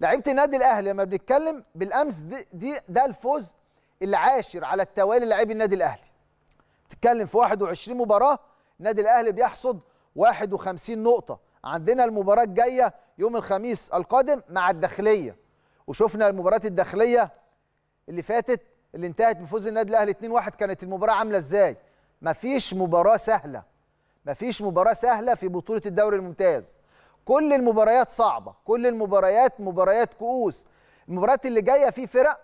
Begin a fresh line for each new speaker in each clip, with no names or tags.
لعيبه النادي الاهلي لما بنتكلم بالامس دي, دي ده الفوز العاشر على التوالي لعيب النادي الاهلي بتتكلم في 21 مباراه النادي الاهلي بيحصد 51 نقطه عندنا المباراه الجايه يوم الخميس القادم مع الداخليه وشفنا المباراه الداخليه اللي فاتت اللي انتهت بفوز النادي الاهلي 2-1 كانت المباراه عامله ازاي مفيش مباراه سهله مفيش مباراه سهله في بطوله الدوري الممتاز كل المباريات صعبه كل المباريات مباريات كؤوس المباريات اللي جايه في فرق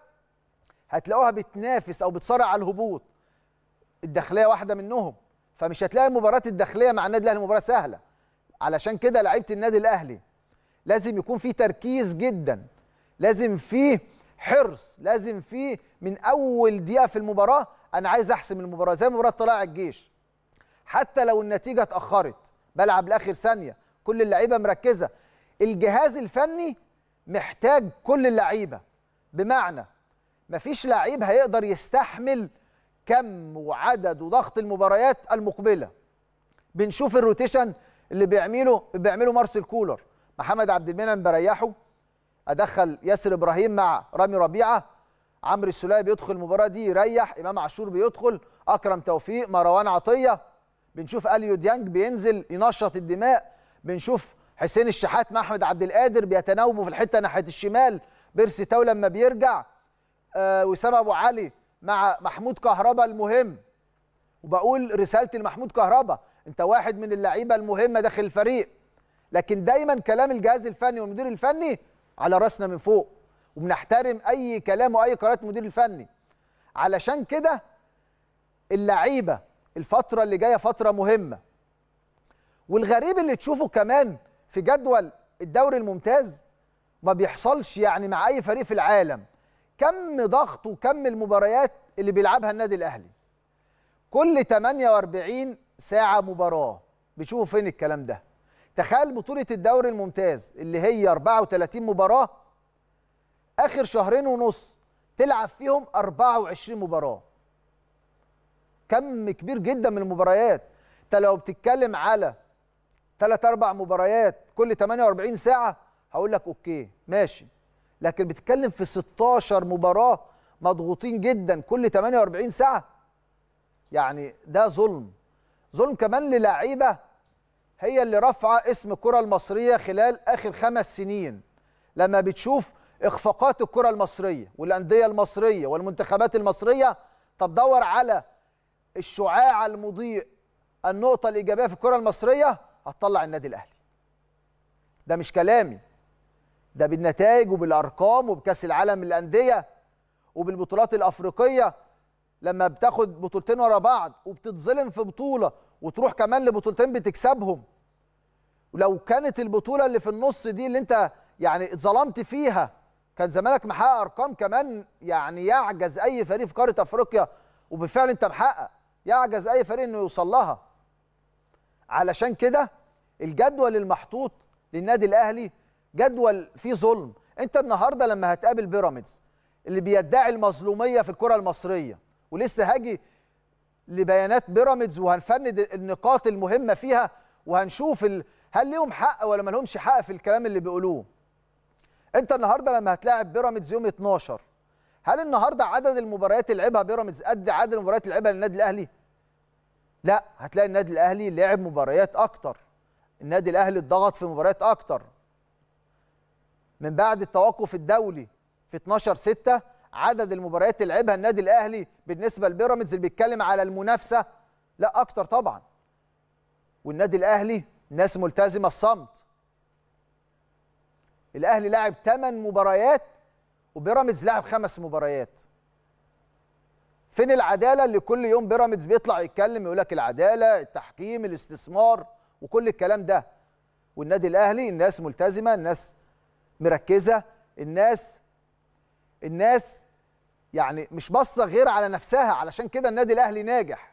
هتلاقوها بتنافس او بتصارع على الهبوط الداخليه واحده منهم فمش هتلاقي مباراه الداخليه مع النادي الاهلي مباراه سهله علشان كده لعيبه النادي الاهلي لازم يكون في تركيز جدا لازم فيه حرص لازم فيه من اول دقيقه في المباراه انا عايز احسم المباراه زي مباراه طلائع الجيش حتى لو النتيجه اتاخرت بلعب لاخر ثانيه كل اللعيبه مركزه الجهاز الفني محتاج كل اللعيبه بمعنى مفيش لعيب هيقدر يستحمل كم وعدد وضغط المباريات المقبله بنشوف الروتيشن اللي بيعمله بيعمله مارسيل كولر محمد عبد المنعم بريحه ادخل ياسر ابراهيم مع رامي ربيعه عمرو السلاي بيدخل المباراه دي يريح امام عاشور بيدخل اكرم توفيق مروان عطيه بنشوف اليو ديانج بينزل ينشط الدماء بنشوف حسين الشحات مع احمد عبد القادر بيتناوبوا في الحته ناحيه الشمال بيرسي تاو لما بيرجع آه وسام ابو علي مع محمود كهربا المهم وبقول رسالتي لمحمود كهربا انت واحد من اللعيبه المهمه داخل الفريق لكن دايما كلام الجهاز الفني والمدير الفني على راسنا من فوق وبنحترم اي كلام واي قرارات المدير الفني علشان كده اللعيبه الفتره اللي جايه فتره مهمه والغريب اللي تشوفه كمان في جدول الدوري الممتاز ما بيحصلش يعني مع اي فريق في العالم كم ضغط وكم المباريات اللي بيلعبها النادي الاهلي كل 48 ساعه مباراه بيشوفوا فين الكلام ده تخيل بطوله الدوري الممتاز اللي هي 34 مباراه اخر شهرين ونص تلعب فيهم 24 مباراه كم كبير جدا من المباريات انت لو بتتكلم على ثلاث اربع مباريات كل 48 ساعه هقول لك اوكي ماشي لكن بتتكلم في 16 مباراه مضغوطين جدا كل 48 ساعه يعني ده ظلم ظلم كمان للعيبه هي اللي رافعه اسم الكره المصريه خلال اخر خمس سنين لما بتشوف اخفاقات الكره المصريه والانديه المصريه والمنتخبات المصريه طب دور على الشعاع المضيء النقطه الايجابيه في الكره المصريه هتطلع النادي الاهلي ده مش كلامي ده بالنتائج وبالارقام وبكاس العالم للانديه وبالبطولات الافريقيه لما بتاخد بطولتين ورا بعض وبتتظلم في بطوله وتروح كمان لبطولتين بتكسبهم ولو كانت البطوله اللي في النص دي اللي انت يعني اتظلمت فيها كان زمانك محقق ارقام كمان يعني يعجز اي فريق في قاره افريقيا وبالفعل انت محقق يعجز اي فريق انه يوصل لها علشان كده الجدول المحطوط للنادي الاهلي جدول فيه ظلم انت النهارده لما هتقابل بيراميدز اللي بيدعي المظلوميه في الكره المصريه ولسه هاجي لبيانات بيراميدز وهنفند النقاط المهمه فيها وهنشوف ال... هل ليهم حق ولا ما لهمش حق في الكلام اللي بيقولوه انت النهارده لما هتلاعب بيراميدز يوم 12 هل النهارده عدد المباريات اللي لعبها بيراميدز قد عدد المباريات اللي لعبها النادي الاهلي لا هتلاقي النادي الاهلي لعب مباريات اكتر النادي الاهلي اتضغط في مباريات اكتر من بعد التوقف الدولي في 12 6 عدد المباريات اللي لعبها النادي الاهلي بالنسبه لبيراميدز اللي بيتكلم على المنافسه لا اكتر طبعا والنادي الاهلي ناس ملتزمه الصمت الاهلي لعب 8 مباريات وبيراميدز لعب خمس مباريات فين العداله اللي كل يوم بيراميدز بيطلع يتكلم يقول لك العداله التحكيم الاستثمار وكل الكلام ده والنادي الاهلي الناس ملتزمه الناس مركزه الناس الناس يعني مش باصه غير على نفسها علشان كده النادي الاهلي ناجح